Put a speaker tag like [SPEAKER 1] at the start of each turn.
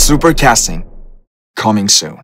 [SPEAKER 1] Super Casting, coming soon.